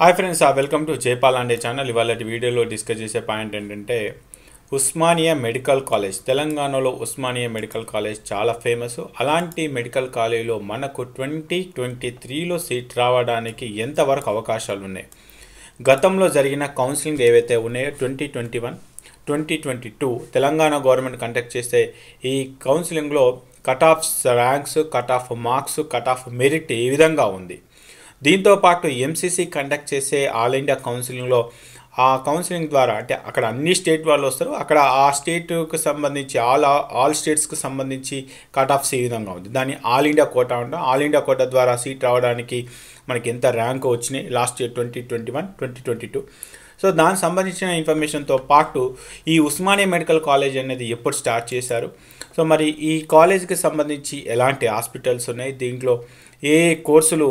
hi friends welcome to చేపాలండే channel ఇవాళ వీడియోలో డిస్కస్ చేసే పాయింట్ ఏంటంటే ఉస్మానియా మెడికల్ కాలేజ్ తెలంగాణలో ఉస్మానియా మెడికల్ కాలేజ్ చాలా ఫేమస్ అలాంటి మెడికల్ కాలేజీలో మనకు ట్వంటీ ట్వంటీ త్రీలో సీట్ రావడానికి ఎంతవరకు అవకాశాలు ఉన్నాయి గతంలో జరిగిన కౌన్సిలింగ్ ఏవైతే ఉన్నాయో twenty twenty one twenty twenty two Telangana government conduct చేసే ఈ కౌన్సిలింగ్లో cut off ranks cut off marks cut off merit ఈ విధంగా ఉంది దీంతోపాటు ఎంసీసీ కండక్ట్ చేసే ఆల్ ఇండియా కౌన్సిలింగ్లో ఆ కౌన్సిలింగ్ ద్వారా అంటే అక్కడ అన్ని స్టేట్ వాళ్ళు వస్తారు అక్కడ ఆ స్టేట్కు సంబంధించి ఆల్ ఆల్ స్టేట్స్కి సంబంధించి కట్ ఆఫ్స్ ఈ విధంగా ఉంది దాన్ని ఆల్ ఇండియా కోటా ఉంటాం ఆల్ ఇండియా కోటా ద్వారా సీట్ రావడానికి మనకి ఎంత ర్యాంక్ వచ్చినాయి last year twenty twenty one twenty twenty two so దానికి సంబంధించిన ఇన్ఫర్మేషన్తో పాటు ఈ ఉస్మానియా మెడికల్ కాలేజ్ అనేది ఎప్పుడు స్టార్ట్ చేశారు సో మరి ఈ కాలేజ్కి సంబంధించి ఎలాంటి హాస్పిటల్స్ ఉన్నాయి దీంట్లో ఏ కోర్సులు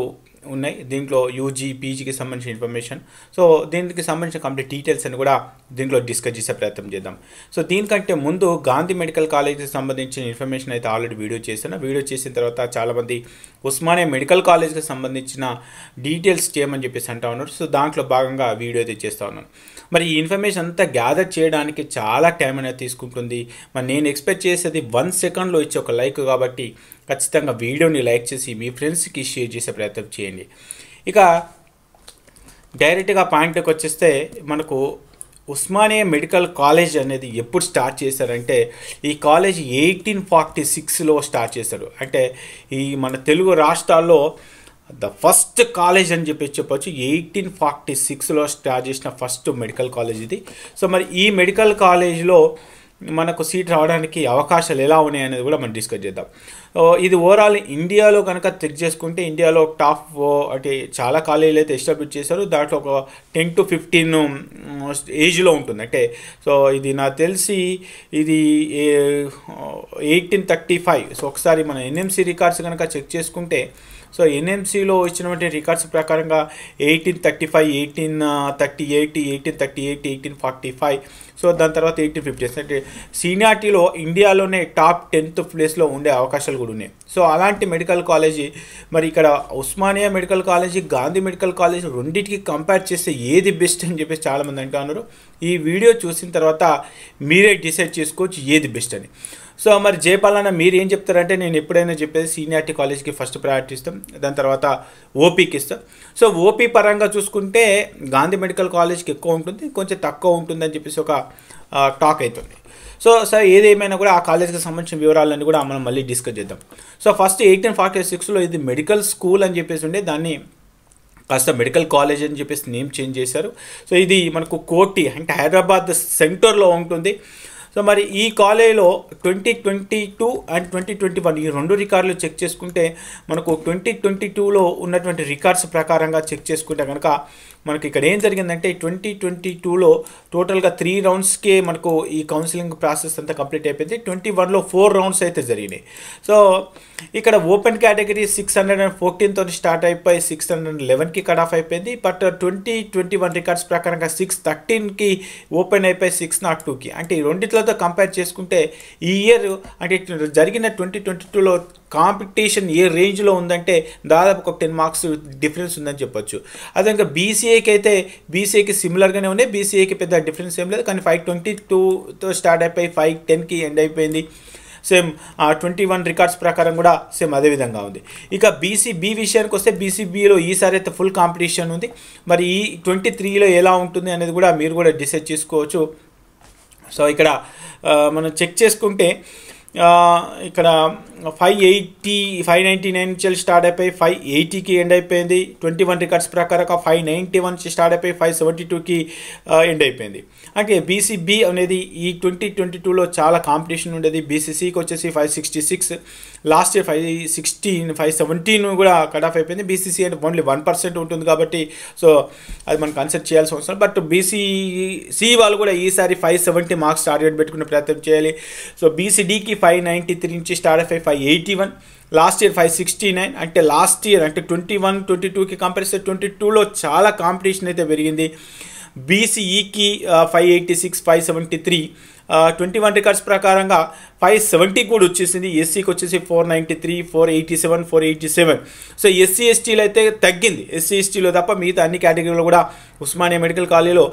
ఉన్నాయి దీంట్లో యూజీ పీజీకి సంబంధించిన ఇన్ఫర్మేషన్ సో దీనికి సంబంధించిన కంప్లీట్ డీటెయిల్స్ అని కూడా దీంట్లో డిస్కస్ చేసే ప్రయత్నం చేద్దాం సో దీనికంటే ముందు గాంధీ మెడికల్ కాలేజ్కి సంబంధించిన ఇన్ఫర్మేషన్ అయితే ఆల్రెడీ వీడియో చేశాను వీడియో చేసిన తర్వాత చాలామంది ఉస్మానియా మెడికల్ కాలేజ్కి సంబంధించిన డీటెయిల్స్ చేయమని చెప్పేసి అంటా ఉన్నారు సో దాంట్లో భాగంగా వీడియో అయితే చేస్తూ ఉన్నాను మరి ఈ ఇన్ఫర్మేషన్ అంతా గ్యాదర్ చేయడానికి చాలా టైం అనేది తీసుకుంటుంది మరి నేను ఎక్స్పెక్ట్ చేసేది వన్ సెకండ్లో ఇచ్చే ఒక లైక్ కాబట్టి ఖచ్చితంగా వీడియోని లైక్ చేసి మీ ఫ్రెండ్స్కి షేర్ చేసే ప్రయత్నం చేయండి అయిపోయింది ఇక డైరెక్ట్గా పాయింట్కి వచ్చేస్తే మనకు ఉస్మానియా మెడికల్ కాలేజ్ అనేది ఎప్పుడు స్టార్ట్ చేశారంటే ఈ కాలేజ్ ఎయిటీన్ ఫార్టీ సిక్స్లో స్టార్ట్ చేశారు అంటే ఈ మన తెలుగు రాష్ట్రాల్లో ద ఫస్ట్ కాలేజ్ అని చెప్పి చెప్పొచ్చు ఎయిటీన్ ఫార్టీ సిక్స్లో స్టార్ట్ చేసిన ఫస్ట్ మెడికల్ కాలేజ్ ఇది సో మరి ఈ మెడికల్ కాలేజ్లో మనకు సీట్ రావడానికి అవకాశాలు ఎలా ఉన్నాయి అనేది కూడా మనం డిస్కస్ చేద్దాం ఇది ఓవరాల్ ఇండియాలో కనుక చెక్ చేసుకుంటే ఇండియాలో టాప్ అంటే చాలా కాలేజీలు అయితే ఎస్టాబ్లిష్ చేశారు దాంట్లో ఒక టెన్ టు ఫిఫ్టీన్ ఏజ్లో ఉంటుంది అంటే సో ఇది నాకు తెలిసి ఇది ఎయిటీన్ థర్టీ ఫైవ్ సో ఒకసారి మన ఎన్ఎంసీ రికార్డ్స్ కనుక చెక్ చేసుకుంటే సో ఎన్ఎంసీలో వచ్చినటువంటి రికార్డ్స్ ప్రకారంగా eighteen thirty five eighteen thirty eight eighteen thirty eight eighteen forty five so దాని తర్వాత ఎయిటీ ఫిఫ్టీ అంటే సీనియార్టీలో ఇండియాలోనే టాప్ టెన్త్ ప్లేస్లో ఉండే అవకాశాలు కూడా ఉన్నాయి సో అలాంటి మెడికల్ కాలేజీ మరి ఇక్కడ Osmania medical college Gandhi medical college రెండింటికి కంపేర్ చేస్తే ఏది బెస్ట్ అని చెప్పేసి చాలామంది అంటున్నారు ఈ వీడియో చూసిన తర్వాత మీరే డిసైడ్ చేసుకోవచ్చు ఏది బెస్ట్ అని సో మరి జయపాలన్న మీరు ఏం చెప్తారంటే నేను ఎప్పుడైనా చెప్పేది సీనియార్టీ కాలేజ్కి ఫస్ట్ ప్రయారిటీ ఇస్తాం దాని తర్వాత ఓపీకి ఇస్తాం సో ఓపీ పరంగా చూసుకుంటే గాంధీ మెడికల్ కాలేజ్కి ఎక్కువ ఉంటుంది కొంచెం తక్కువ ఉంటుందని చెప్పేసి ఒక టాక్ అవుతుంది సో సార్ ఏదేమైనా కూడా ఆ కాలేజ్కి సంబంధించిన వివరాలన్నీ కూడా మనం మళ్ళీ డిస్కస్ చేద్దాం సో ఫస్ట్ ఎయిటీన్ ఫార్టీ సిక్స్లో ఇది మెడికల్ స్కూల్ అని చెప్పేసి ఉండే దాన్ని కాస్త మెడికల్ కాలేజ్ అని చెప్పేసి నేమ్ చేంజ్ చేశారు సో ఇది మనకు కోటి అంటే హైదరాబాద్ సెంటర్లో ఉంటుంది సో మరి ఈ కాలేజీలో twenty twenty two and twenty twenty one ఈ రెండు రికార్డులు చెక్ చేసుకుంటే మనకు ట్వంటీ ట్వంటీ టూలో ఉన్నటువంటి రికార్డ్స్ ప్రకారంగా చెక్ చేసుకుంటే కనుక మనకి ఇక్కడ ఏం జరిగిందంటే ట్వంటీ ట్వంటీ టూలో టోటల్గా త్రీ రౌండ్స్కే మనకు ఈ కౌన్సిలింగ్ ప్రాసెస్ అంతా కంప్లీట్ అయిపోయింది ట్వంటీ వన్లో ఫోర్ రౌండ్స్ అయితే జరిగినాయి సో ఇక్కడ open category six hundred and ఫోర్టీన్తో స్టార్ట్ అయిపోయి సిక్స్ హండ్రెడ్ లెవెన్కి కట్ ఆఫ్ అయిపోయింది but twenty twenty one records ప్రకారంగా సిక్స్ థర్టీన్కి ఓపెన్ అయిపోయి సిక్స్ నాట్ టూకి అంటే ఈ రెండింటితో కంపేర్ చేసుకుంటే ఈ ఇయర్ అంటే జరిగిన ట్వంటీ ట్వంటీ టూలో కాంపిటీషన్ ఏ రేంజ్లో ఉందంటే దాదాపు ఒక టెన్ మార్క్స్ డిఫరెన్స్ ఉందని చెప్పొచ్చు అదేవిధంగా బీసీఏకి అయితే బీసీఏకి సిమిలర్గానే ఉన్నాయి బీసీఏకి పెద్ద డిఫరెన్స్ ఏం లేదు కానీ ఫైవ్ ట్వంటీ టూతో స్టార్ట్ అయిపోయి ఫైవ్ టెన్కి ఎండ్ అయిపోయింది సేమ్ ట్వంటీ వన్ రికార్డ్స్ ప్రకారం కూడా సేమ్ అదే విధంగా ఉంది ఇక బీసీబీ విషయానికి వస్తే బీసీబీలో ఈసారి అయితే ఫుల్ కాంపిటీషన్ ఉంది మరి ఈ ట్వంటీ త్రీలో ఎలా ఉంటుంది అనేది కూడా మీరు కూడా డిసైడ్ చేసుకోవచ్చు సో ఇక్కడ మనం చెక్ చేసుకుంటే ఇక్కడ five eighty five ninety nine నుంచి స్టార్ట్ అయిపోయి ఫైవ్ ఎయిటీకి ఎండ్ అయిపోయింది ట్వంటీ వన్ రికార్డ్స్ ప్రకారం ఫైవ్ నైంటీ వన్ స్టార్ట్ అయిపోయి ఫైవ్ సెవెంటీ టూకి ఎండ్ అయిపోయింది అంటే బీసీబీ అనేది ఈ ట్వంటీ ట్వంటీ టూలో చాలా కాంపిటీషన్ ఉండేది బీసీసీకి వచ్చేసి five sixty six last year five sixteen five seventeen కూడా కట్ ఆఫ్ అయిపోయింది బీసీసీ అంటే ఓన్లీ వన్ పర్సెంట్ ఉంటుంది కాబట్టి సో అది మనం కన్సిడర్ చేయాల్సి అవసరం బట్ బీసీసీ వాళ్ళు కూడా ఈసారి ఫైవ్ సెవెంటీ మార్క్స్ టార్గెట్ పెట్టుకునే ప్రయత్నం చేయాలి సో బీసీడీకి ఫైవ్ నైంటీ త్రీ నుంచి స్టార్ట్ అయిపోయి five eighty one last year five sixty nine అంటే లాస్ట్ ఇయర్ అంటే ట్వంటీ వన్ ట్వంటీ టూకి కంపేర్ చేస్తే ట్వంటీ టూలో చాలా కాంపిటీషన్ అయితే పెరిగింది బీసీఈకి five eighty six five seventy three twenty one records ప్రకారంగా ఫైవ్ సెవెంటీ కూడా వచ్చేసింది ఎస్సీకి వచ్చేసి four ninety three four eighty seven four eighty seven so SC ఎస్టీలో అయితే తగ్గింది ఎస్సీ ఎస్టీలో తప్ప మిగతా అన్ని కేటగిరీలో కూడా ఉస్మానియా మెడికల్ కాలేజీలో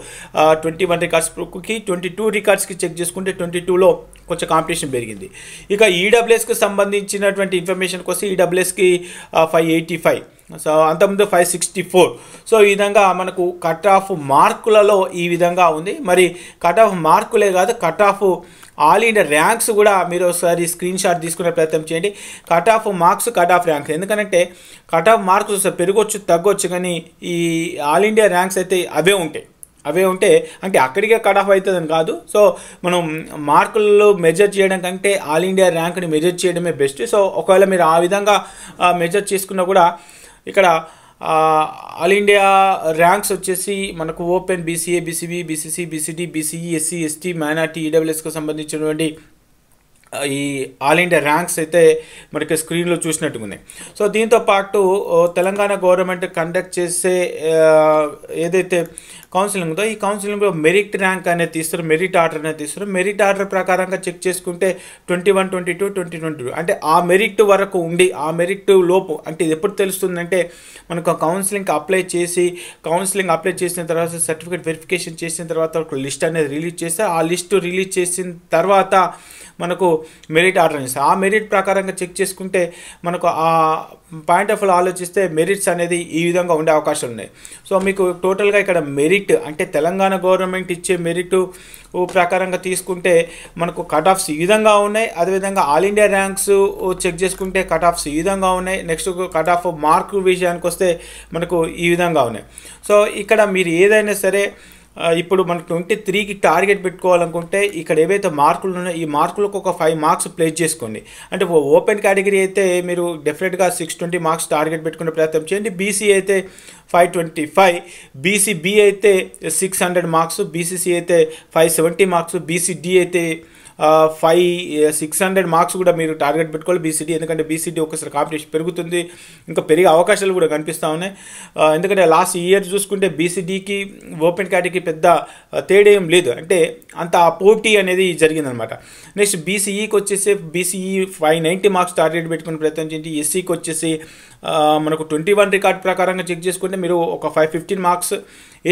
ట్వంటీ వన్ రికార్డ్స్కి ట్వంటీ టూ రికార్డ్స్కి చెక్ చేసుకుంటే ట్వంటీ టూలో కొంచెం కాంపిటీషన్ పెరిగింది ఇక ఈడబ్ల్యూఎస్కి e సంబంధించినటువంటి ఇన్ఫర్మేషన్ కోసం ఈడబ్ల్యూఎస్కి ఫైవ్ ఎయిటీ ఫైవ్ సో అంతకుముందు ఫైవ్ సిక్స్టీ ఫోర్ సో ఈ విధంగా మనకు కట్ ఆఫ్ మార్కులలో ఈ విధంగా ఉంది మరి కట్ ఆఫ్ మార్కులే కాదు cut off all India ranks కూడా మీరు ఒకసారి స్క్రీన్ షాట్ తీసుకునే ప్రయత్నం చేయండి cut off marks cut off ranks ఎందుకంటే కట్ ఆఫ్ మార్క్స్ పెరగొచ్చు తగ్గొచ్చు కానీ ఈ ఆల్ ఇండియా ర్యాంక్స్ అయితే అవే ఉంటాయి అవే ఉంటే అంటే అక్కడికే కట్ ఆఫ్ అవుతుందని కాదు సో మనం మార్కులలో మెజర్ చేయడం కంటే ఆల్ ఇండియా ర్యాంక్ని మెజర్ చేయడమే బెస్ట్ సో ఒకవేళ మీరు ఆ విధంగా మెజర్ చేసుకున్నా కూడా ఇక్కడ ఆల్ ఇండియా ర్యాంక్స్ వచ్చేసి మనకు open BCA BCB BCC BCD BCE SC ST minority ఈడబ్ల్యూఎస్కి సంబంధించినటువంటి ఈ ఆల్ ఇండియా ర్యాంక్స్ అయితే మనకి స్క్రీన్లో చూసినట్టుగా ఉంది సో దీంతో పాటు తెలంగాణ గవర్నమెంట్ కండక్ట్ చేసే ఏదైతే కౌన్సిలింగ్తో ఈ కౌన్సిలింగ్లో మెరిట్ ర్యాంక్ అనేది తీస్తారు మెరిట్ ఆర్డర్ అనేది తీస్తారు మెరిట్ ఆర్డర్ ప్రకారంగా చెక్ చేసుకుంటే twenty one twenty two twenty twenty two అంటే ఆ మెరిట్ వరకు ఉండి ఆ మెరిట్ లోపు అంటే ఇది ఎప్పుడు తెలుస్తుందంటే మనకు కౌన్సిలింగ్ అప్లై చేసి కౌన్సిలింగ్ అప్లై చేసిన తర్వాత సర్టిఫికేట్ వెరిఫికేషన్ చేసిన తర్వాత ఒక లిస్ట్ అనేది రిలీజ్ చేస్తే ఆ లిస్ట్ రిలీజ్ చేసిన తర్వాత మనకు మెరిట్ ఆర్డర్ ఇస్తారు ఆ మెరిట్ ప్రకారంగా చెక్ చేసుకుంటే మనకు ఆ పాయింట్ ఆఫ్ వ్యూ ఆలోచిస్తే మెరిట్స్ అనేది ఈ విధంగా ఉండే అవకాశం ఉన్నాయి సో మీకు టోటల్గా ఇక్కడ మెరిట్ అంటే తెలంగాణ గవర్నమెంట్ ఇచ్చే మెరిట్ ప్రకారంగా తీసుకుంటే మనకు కట్ ఆఫ్స్ ఈ విధంగా ఉన్నాయి అదేవిధంగా ఆల్ ఇండియా ర్యాంక్స్ చెక్ చేసుకుంటే కట్ ఆఫ్స్ ఈ విధంగా ఉన్నాయి నెక్స్ట్ కట్ ఆఫ్ మార్క్ విషయానికి వస్తే మనకు ఈ విధంగా ఉన్నాయి సో ఇక్కడ మీరు ఏదైనా సరే ఇప్పుడు మనకు ట్వంటీ త్రీకి టార్గెట్ పెట్టుకోవాలనుకుంటే ఇక్కడ ఏవైతే మార్కులు ఉన్నాయో ఈ మార్కులకు ఒక ఫైవ్ మార్క్స్ ప్లేస్ చేసుకోండి అంటే ఓపెన్ కేటగిరీ అయితే మీరు డెఫినెట్గా సిక్స్ ట్వంటీ మార్క్స్ టార్గెట్ పెట్టుకునే ప్రయత్నం చేయండి బీసీ అయితే ఫైవ్ ట్వంటీ ఫైవ్ బీసీబీ అయితే సిక్స్ హండ్రెడ్ మార్క్స్ బీసీసీ అయితే ఫైవ్ సెవెంటీ మార్క్స్ బీసీడీ అయితే ఫైవ్ సిక్స్ హండ్రెడ్ మార్క్స్ కూడా మీరు టార్గెట్ పెట్టుకోవాలి బీసీడీ ఎందుకంటే బీసీడీ ఒకసారి కాంపిటీషన్ పెరుగుతుంది ఇంకా పెరిగే అవకాశాలు కూడా కనిపిస్తూ ఉన్నాయి ఎందుకంటే లాస్ట్ ఇయర్ చూసుకుంటే బీసీడీకి ఓపెన్ కేటగిరీకి పెద్ద తేడా లేదు అంటే అంత ఆ పోటీ అనేది జరిగిందనమాట నెక్స్ట్ బీసీఈకి e వచ్చేసి BCE five ninety marks target పెట్టుకుని ప్రయత్నం చేయండి ఎస్సీకి e వచ్చేసి మనకు ట్వంటీ వన్ రికార్డ్ ప్రకారంగా చెక్ చేసుకుంటే మీరు ఒక ఫైవ్ ఫిఫ్టీన్ మార్క్స్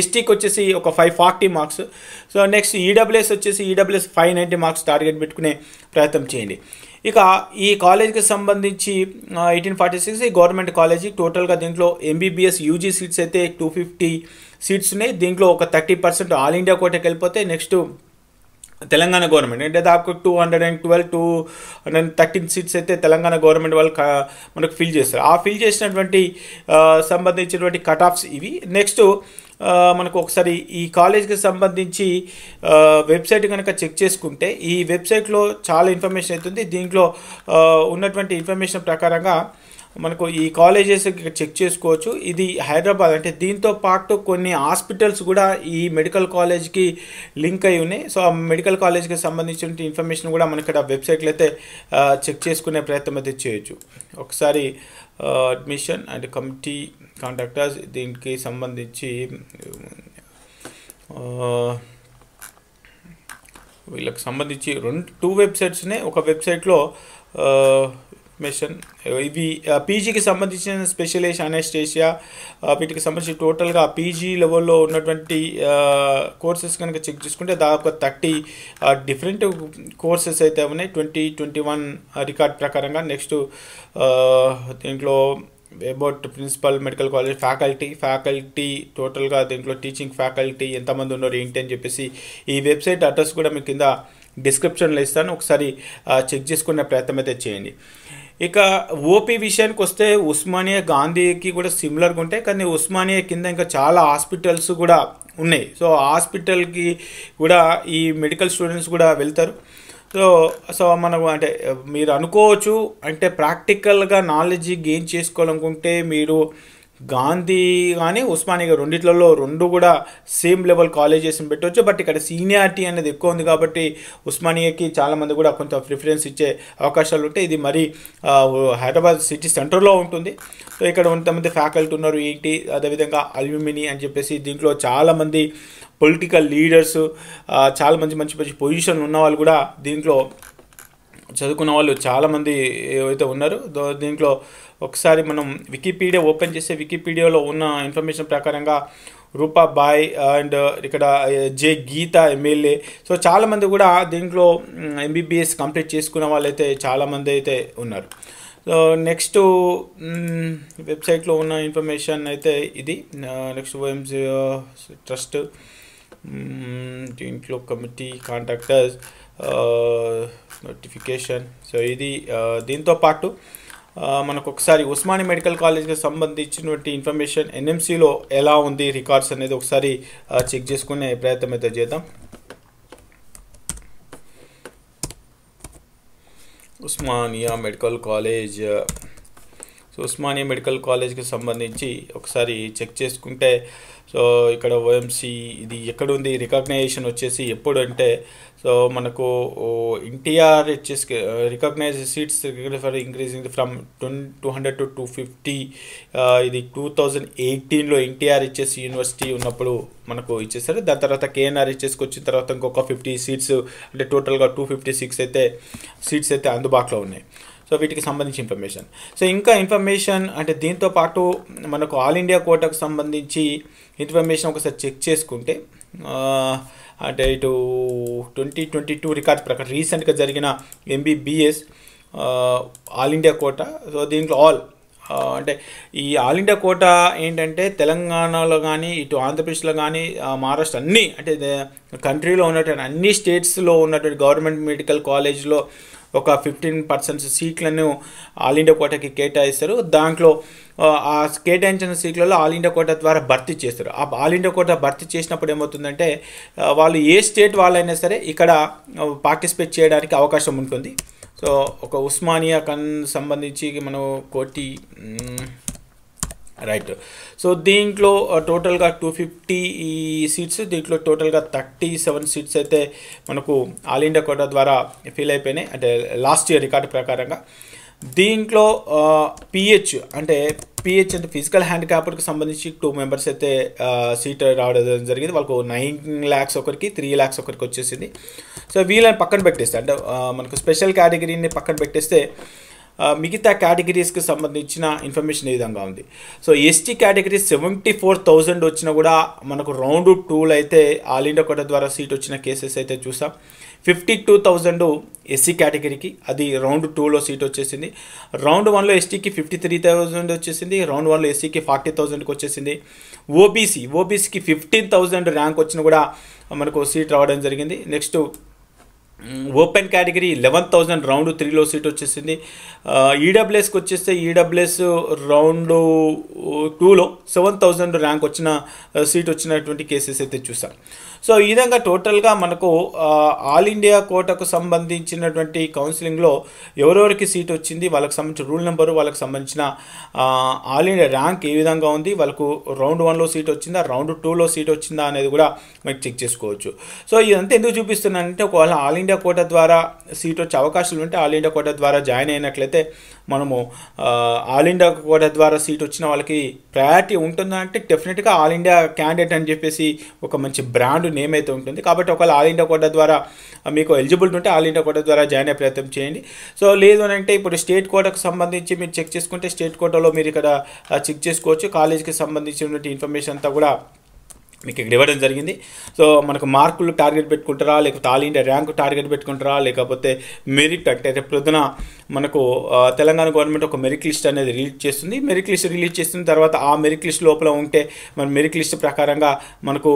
ఎస్టీకి వచ్చేసి ఒక five forty marks so next EWS వచ్చేసి EWS five ninety marks target పెట్టుకునే ప్రయత్నం చేయండి ఇక ఈ కాలేజ్కి సంబంధించి ఎయిటీన్ ఫార్టీ సిక్స్ ఈ గవర్నమెంట్ కాలేజీ టోటల్గా దీంట్లో ఎంబీబీఎస్ యూజీ సీట్స్ అయితే టూ ఫిఫ్టీ సీట్స్ ఉన్నాయి దీంట్లో ఒక థర్టీ పర్సెంట్ ఆల్ ఇండియా కోటకి వెళ్ళిపోతే నెక్స్ట్ తెలంగాణ గవర్నమెంట్ అంటే దాదాపు two hundred and twelve two hundred thirteen seats అయితే తెలంగాణ గవర్నమెంట్ వాళ్ళు మనకు ఫిల్ చేస్తారు ఆ ఫిల్ చేసినటువంటి సంబంధించినటువంటి కట్ ఆఫ్స్ ఇవి నెక్స్ట్ మనకు ఒకసారి ఈ కాలేజ్కి సంబంధించి వెబ్సైట్ కనుక చెక్ చేసుకుంటే ఈ వెబ్సైట్లో చాలా ఇన్ఫర్మేషన్ అవుతుంది దీంట్లో ఉన్నటువంటి ఇన్ఫర్మేషన్ ప్రకారంగా మనకు ఈ కాలేజెస్ చెక్ చేసుకోవచ్చు ఇది హైదరాబాద్ అంటే దీంతో పాటు కొన్ని హాస్పిటల్స్ కూడా ఈ మెడికల్ కాలేజ్కి లింక్ అయి ఉన్నాయి సో ఆ మెడికల్ కాలేజ్కి సంబంధించిన ఇన్ఫర్మేషన్ కూడా మనకి ఇక్కడ వెబ్సైట్లో అయితే చెక్ చేసుకునే ప్రయత్నం అయితే చేయొచ్చు ఒకసారి అడ్మిషన్ అండ్ కమిటీ కాంట్రాక్టర్స్ దీనికి సంబంధించి వీళ్ళకి సంబంధించి రెండు టూ వెబ్సైట్స్నే ఒక వెబ్సైట్లో మెషన్ ఇవి పీజీకి సంబంధించిన స్పెషలైజ్ అనేస్టేషియా వీటికి సంబంధించి టోటల్గా పీజీ లెవెల్లో ఉన్నటువంటి కోర్సెస్ కనుక చెక్ చేసుకుంటే దాదాపు థర్టీ డిఫరెంట్ కోర్సెస్ అయితే ఉన్నాయి ట్వంటీ ట్వంటీ వన్ రికార్డ్ ప్రకారంగా నెక్స్ట్ దీంట్లో about principal medical college faculty faculty టోటల్గా దీంట్లో టీచింగ్ ఫ్యాకల్టీ ఎంతమంది ఉన్నారు ఏంటి అని చెప్పేసి ఈ వెబ్సైట్ అడ్రస్ కూడా మీ కింద డిస్క్రిప్షన్లో ఇస్తాను ఒకసారి చెక్ చేసుకునే ప్రయత్నం అయితే చేయండి ఇక ఓపీ విషయానికి వస్తే ఉస్మానియా గాంధీకి కూడా సిమిలర్గా ఉంటాయి కానీ ఉస్మానియా కింద ఇంకా చాలా హాస్పిటల్స్ కూడా ఉన్నాయి సో హాస్పిటల్కి కూడా ఈ మెడికల్ స్టూడెంట్స్ కూడా వెళ్తారు సో సో మనకు అంటే మీరు అనుకోవచ్చు అంటే ప్రాక్టికల్గా నాలెడ్జ్ గెయిన్ చేసుకోవాలనుకుంటే మీరు గాంధీ కానీ ఉస్మానియా గారు రెండిట్లలో రెండు కూడా సేమ్ లెవెల్ కాలేజెస్ని పెట్టవచ్చు బట్ ఇక్కడ సీనియారిటీ అనేది ఎక్కువ ఉంది కాబట్టి ఉస్మానియాకి చాలామంది కూడా కొంత ప్రిఫరెన్స్ ఇచ్చే అవకాశాలు ఉంటాయి ఇది మరి హైదరాబాద్ సిటీ సెంటర్లో ఉంటుంది సో ఇక్కడ కొంతమంది ఫ్యాకల్టీ ఉన్నారు ఏంటి అదేవిధంగా అల్యూమిని అని చెప్పేసి దీంట్లో చాలామంది పొలిటికల్ లీడర్స్ చాలా మంచి మంచి మంచి పొజిషన్ ఉన్న వాళ్ళు కూడా దీంట్లో చదువుకున్న వాళ్ళు చాలామంది ఏవైతే ఉన్నారో దీంట్లో ఒకసారి మనం వికీపీడియా ఓపెన్ చేస్తే వికీపీడియాలో ఉన్న ఇన్ఫర్మేషన్ ప్రకారంగా రూపా బాయ్ అండ్ ఇక్కడ జే గీత ఎమ్మెల్యే సో చాలామంది కూడా దీంట్లో ఎంబీబీఎస్ కంప్లీట్ చేసుకున్న వాళ్ళైతే చాలామంది అయితే ఉన్నారు సో నెక్స్ట్ వెబ్సైట్లో ఉన్న ఇన్ఫర్మేషన్ అయితే ఇది నెక్స్ట్ ఓఎంసీ ట్రస్ట్ దీంట్లో committee contractors notification uh, so ఇది uh, దీంతో పాటు uh, మనకు ఒకసారి ఉస్మాని మెడికల్ కాలేజ్కి సంబంధించినటువంటి ఇన్ఫర్మేషన్ ఎన్ఎంసీలో ఎలా ఉంది రికార్డ్స్ అనేది ఒకసారి చెక్ చేసుకునే ప్రయత్నం అయితే చేద్దాం Osmania medical college so Osmania medical కాలేజ్కి సంబంధించి ఒకసారి చెక్ చేసుకుంటే సో ఇక్కడ ఓఎంసీ ఇది ఎక్కడుంది రికగ్నైజేషన్ వచ్చేసి ఎప్పుడు అంటే సో మనకు NTR HS recognise seats for increasing from twenty two hundred to two fifty ఇది టూ థౌజండ్ ఎయిటీన్లో ఎన్టీఆర్ హెచ్ఎస్ యూనివర్సిటీ ఉన్నప్పుడు మనకు ఇచ్చేసారు దాని తర్వాత కేఎన్ఆర్ హెచ్ఎస్కి వచ్చిన తర్వాత ఇంకొక ఫిఫ్టీ సీట్స్ అంటే టోటల్గా టూ ఫిఫ్టీ సిక్స్ అయితే సీట్స్ అయితే అందుబాటులో ఉన్నాయి సో వీటికి సంబంధించి ఇన్ఫర్మేషన్ సో ఇంకా ఇన్ఫర్మేషన్ అంటే దీంతో పాటు మనకు ఆల్ ఇండియా కోటకు సంబంధించి ఇన్ఫర్మేషన్ ఒకసారి చెక్ చేసుకుంటే అంటే ఇటు ట్వంటీ ట్వంటీ టూ రికార్డ్స్ ప్రకారం రీసెంట్గా జరిగిన MBBS all India quota so దీంట్లో ఆల్ అంటే ఈ ఆల్ ఇండియా కోట ఏంటంటే తెలంగాణలో కానీ ఇటు ఆంధ్రప్రదేశ్లో కానీ మహారాష్ట్ర అన్నీ అంటే కంట్రీలో ఉన్నటువంటి అన్ని స్టేట్స్లో ఉన్నటువంటి గవర్నమెంట్ మెడికల్ కాలేజ్లో ఒక ఫిఫ్టీన్ పర్సెంట్ సీట్లను ఆల్ ఇండియా కోటాకి కేటాయిస్తారు దాంట్లో ఆ కేటాయించిన సీట్లలో ఆల్ ఇండియా కోటా ద్వారా భర్తీ చేస్తారు ఆ ఆల్ ఇండియా కోటా భర్తీ చేసినప్పుడు ఏమవుతుందంటే వాళ్ళు ఏ స్టేట్ వాళ్ళైనా సరే ఇక్కడ పార్టిసిపేట్ చేయడానికి అవకాశం ఉంటుంది సో ఒక ఉస్మానియా కన్ సంబంధించి మనం కోటి రైట్ సో దీంట్లో టోటల్గా టూ ఫిఫ్టీ సీట్స్ దీంట్లో టోటల్గా థర్టీ సెవెన్ సీట్స్ అయితే మనకు ఆల్ ఇండియా కోటా ద్వారా ఫీల్ అయిపోయినాయి అంటే లాస్ట్ ఇయర్ రికార్డు ప్రకారంగా దీంట్లో పిహెచ్ uh, అంటే పిహెచ్ అంటే ఫిజికల్ హ్యాండిక్యాప్డ్కి సంబంధించి టూ మెంబర్స్ అయితే సీట్ uh, రావడం జరిగింది వాళ్ళకు నైన్ ల్యాక్స్ ఒకరికి త్రీ ల్యాక్స్ ఒకరికి వచ్చేసింది సో వీళ్ళని పక్కన పెట్టేస్తే అంటే uh, మనకు స్పెషల్ కేటగిరీని పక్కన పెట్టేస్తే మిగతా కేటగిరీస్కి సంబంధించిన ఇన్ఫర్మేషన్ ఈ విధంగా ఉంది so ST category seventy four thousand వచ్చినా కూడా మనకు రౌండ్ టూలు అయితే ఆల్ ఇండియా కోట ద్వారా సీట్ వచ్చిన కేసెస్ అయితే చూసాం ఫిఫ్టీ టూ థౌజండ్ ఎస్సీ కేటగిరీకి అది రౌండ్ టూలో సీట్ వచ్చేసింది రౌండ్ వన్లో ఎస్టీకి ఫిఫ్టీ త్రీ థౌజండ్ వచ్చేసింది రౌండ్ వన్లో ఎస్సీకి ఫార్టీ థౌజండ్కి వచ్చేసింది ఓబీసీ ఓబీసీకి ఫిఫ్టీన్ థౌజండ్ ర్యాంక్ వచ్చిన కూడా మనకు సీట్ రావడం జరిగింది next open category eleven thousand round త్రీలో సీట్ వచ్చేసింది ఈడబ్ల్యూఎస్కి e వచ్చేస్తే ఈడబ్ల్యూఎస్ e రౌండ్ టూలో సెవెన్ థౌజండ్ ర్యాంక్ వచ్చిన సీట్ వచ్చినటువంటి కేసెస్ అయితే చూసాం సో ఈ విధంగా టోటల్గా మనకు ఆల్ ఇండియా కోటకు సంబంధించినటువంటి కౌన్సిలింగ్లో ఎవరెవరికి సీట్ వచ్చింది వాళ్ళకి సంబంధించిన రూల్ నెంబరు వాళ్ళకి సంబంధించిన ఆల్ ఇండియా ర్యాంక్ ఏ విధంగా ఉంది వాళ్ళకు రౌండ్ వన్లో సీట్ వచ్చిందా రౌండ్ టూలో సీట్ వచ్చిందా అనేది కూడా మనకి చెక్ చేసుకోవచ్చు సో ఇదంతా ఎందుకు చూపిస్తున్నానంటే ఒకవేళ ఆల్ ఇండియా కోట ద్వారా సీట్ వచ్చే అవకాశాలు ఉంటే ఆల్ ఇండియా కోట ద్వారా జాయిన్ అయినట్లయితే మనము ఆల్ ఇండియా కోట ద్వారా సీట్ వచ్చిన వాళ్ళకి ప్రయారిటీ ఉంటుందంటే డెఫినెట్గా ఆల్ ఇండియా క్యాండిడేట్ అని చెప్పేసి ఒక మంచి బ్రాండ్ నేమ్ అయితే ఉంటుంది కాబట్టి ఒకవేళ ఆల్ ఇండియా కోటా ద్వారా మీకు ఎలిజిబిలిటీ ఉంటే ఆల్ ఇండియా కోటా ద్వారా జాయిన్ అయ్యే ప్రయత్నం చేయండి సో లేదు అని అంటే ఇప్పుడు స్టేట్ కోటాకు సంబంధించి మీరు చెక్ చేసుకుంటే స్టేట్ కోటాలో మీరు ఇక్కడ చెక్ చేసుకోవచ్చు కాలేజ్కి సంబంధించినటువంటి ఇన్ఫర్మేషన్ అంతా కూడా మీకు ఇక్కడ ఇవ్వడం జరిగింది సో మనకు మార్కులు టార్గెట్ పెట్టుకుంటారా లేకపోతే ఆల్ ఇండియా ర్యాంక్ టార్గెట్ పెట్టుకుంటారా లేకపోతే మెరిట్ అంటే ప్రొద్దున మనకు తెలంగాణ గవర్నమెంట్ ఒక మెరిట్ లిస్ట్ అనేది రిలీజ్ చేస్తుంది మెరిట్ లిస్ట్ రిలీజ్ చేసిన తర్వాత ఆ మెరిట్ లిస్ట్ లోపల ఉంటే మన మెరిట్ లిస్ట్ ప్రకారంగా మనకు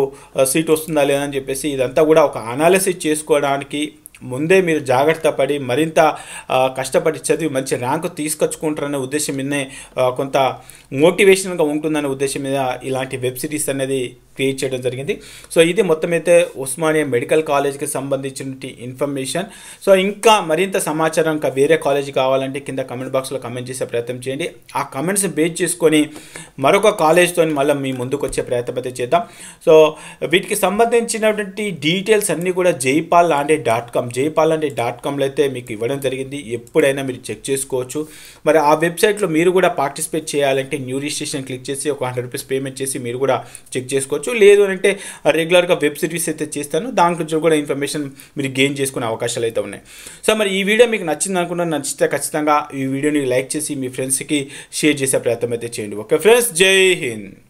సీట్ వస్తుందా లేదని చెప్పేసి ఇదంతా కూడా ఒక అనాలిసిస్ చేసుకోవడానికి ముందే మీరు జాగ్రత్త పడి మరింత కష్టపడి చదివి మంచి ర్యాంకు తీసుకొచ్చుకుంటారనే ఉద్దేశం మీదనే కొంత మోటివేషన్గా ఉంటుందనే ఉద్దేశం మీద ఇలాంటి వెబ్ సిరీస్ అనేది క్రియేట్ చేయడం జరిగింది సో ఇది మొత్తం అయితే ఉస్మానియా మెడికల్ కాలేజ్కి సంబంధించినటువంటి ఇన్ఫర్మేషన్ సో ఇంకా మరింత సమాచారం ఇంకా వేరే కాలేజ్ కావాలంటే కింద కమెంట్ బాక్స్లో కమెంట్ చేసే ప్రయత్నం చేయండి ఆ కమెంట్స్ బేస్ చేసుకొని మరొక కాలేజ్తో మళ్ళీ మీ ముందుకు వచ్చే ప్రయత్నం అయితే చేద్దాం సో వీటికి సంబంధించినటువంటి డీటెయిల్స్ అన్నీ కూడా జైపాల్ లాంటి డాట్ కామ్ జైపాల్ లాంటి డాట్ కామ్లో అయితే మీకు ఇవ్వడం జరిగింది ఎప్పుడైనా మీరు చెక్ చేసుకోవచ్చు మరి ఆ వెబ్సైట్లో మీరు కూడా పార్టిసిపేట్ చేయాలంటే న్యూ రిజిస్ట్రేషన్ క్లిక్ చేసి ఒక హండ్రెడ్ రూపీస్ పేమెంట్ చేసి మీరు కూడా చెక్ చేసుకోవచ్చు చేసుకోవచ్చు లేదు అంటే రెగ్యులర్గా వెబ్ సిరీస్ అయితే చేస్తాను దాని గురించి కూడా ఇన్ఫర్మేషన్ మీరు గెయిన్ చేసుకునే అవకాశాలు అయితే ఉన్నాయి సో మరి ఈ వీడియో మీకు నచ్చింది అనుకున్నా నచ్చితే ఖచ్చితంగా ఈ వీడియోని లైక్ చేసి మీ ఫ్రెండ్స్కి షేర్ చేసే ప్రయత్నం అయితే చేయండి ఓకే ఫ్రెండ్స్ జై హింద్